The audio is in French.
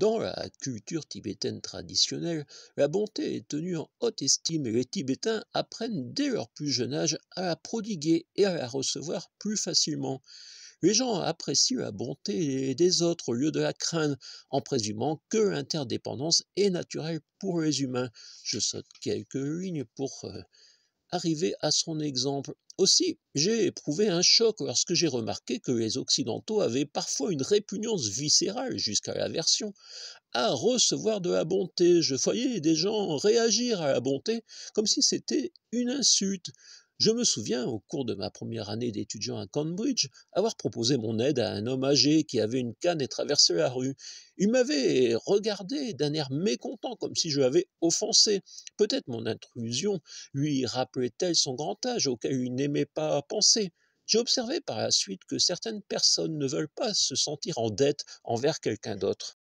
Dans la culture tibétaine traditionnelle, la bonté est tenue en haute estime et les Tibétains apprennent dès leur plus jeune âge à la prodiguer et à la recevoir plus facilement. Les gens apprécient la bonté des autres au lieu de la craindre, en présumant que l'interdépendance est naturelle pour les humains. Je saute quelques lignes pour euh, arriver à son exemple. Aussi, j'ai éprouvé un choc lorsque j'ai remarqué que les Occidentaux avaient parfois une répugnance viscérale jusqu'à l'aversion à recevoir de la bonté. Je voyais des gens réagir à la bonté comme si c'était une insulte. Je me souviens, au cours de ma première année d'étudiant à Cambridge, avoir proposé mon aide à un homme âgé qui avait une canne et traversait la rue. Il m'avait regardé d'un air mécontent, comme si je l'avais offensé. Peut-être mon intrusion lui rappelait-elle son grand âge, auquel il n'aimait pas penser. J'ai observé par la suite que certaines personnes ne veulent pas se sentir en dette envers quelqu'un d'autre.